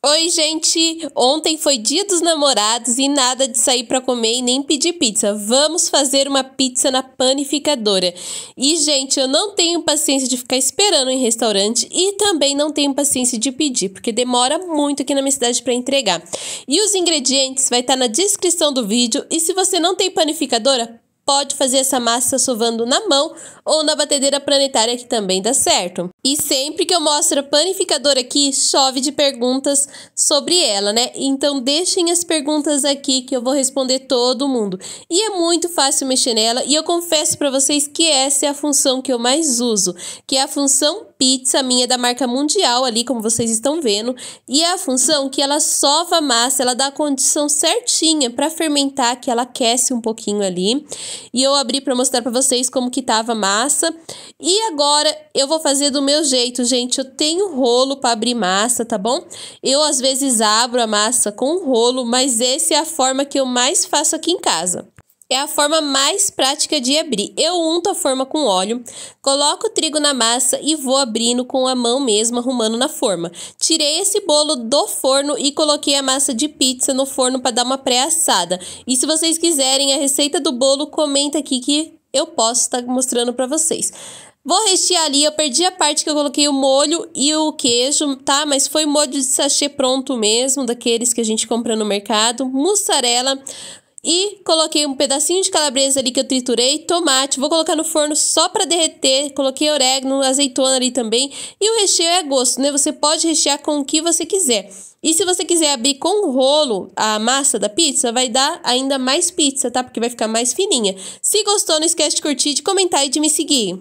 Oi, gente! Ontem foi dia dos namorados e nada de sair para comer e nem pedir pizza. Vamos fazer uma pizza na panificadora. E, gente, eu não tenho paciência de ficar esperando em restaurante e também não tenho paciência de pedir, porque demora muito aqui na minha cidade para entregar. E os ingredientes vai estar tá na descrição do vídeo. E se você não tem panificadora, pode fazer essa massa sovando na mão ou na batedeira planetária que também dá certo. E sempre que eu mostro a panificadora aqui, chove de perguntas sobre ela, né? Então deixem as perguntas aqui que eu vou responder todo mundo. E é muito fácil mexer nela e eu confesso para vocês que essa é a função que eu mais uso, que é a função pizza minha da marca mundial ali, como vocês estão vendo. E é a função que ela sova a massa, ela dá a condição certinha para fermentar, que ela aquece um pouquinho ali. E eu abri para mostrar para vocês como que tava a massa. E agora eu vou fazer do meu jeito, gente. Eu tenho rolo para abrir massa, tá bom? Eu às vezes abro a massa com rolo, mas essa é a forma que eu mais faço aqui em casa é a forma mais prática de abrir. Eu unto a forma com óleo, coloco o trigo na massa e vou abrindo com a mão mesmo, arrumando na forma. Tirei esse bolo do forno e coloquei a massa de pizza no forno para dar uma pré-assada. E se vocês quiserem a receita do bolo, comenta aqui que eu posso estar tá mostrando para vocês. Vou rechear ali, eu perdi a parte que eu coloquei o molho e o queijo, tá? Mas foi molho de sachê pronto mesmo, daqueles que a gente compra no mercado. Mussarela, e coloquei um pedacinho de calabresa ali que eu triturei, tomate, vou colocar no forno só para derreter, coloquei orégano, azeitona ali também. E o recheio é a gosto, né? Você pode rechear com o que você quiser. E se você quiser abrir com rolo a massa da pizza, vai dar ainda mais pizza, tá? Porque vai ficar mais fininha. Se gostou, não esquece de curtir, de comentar e de me seguir.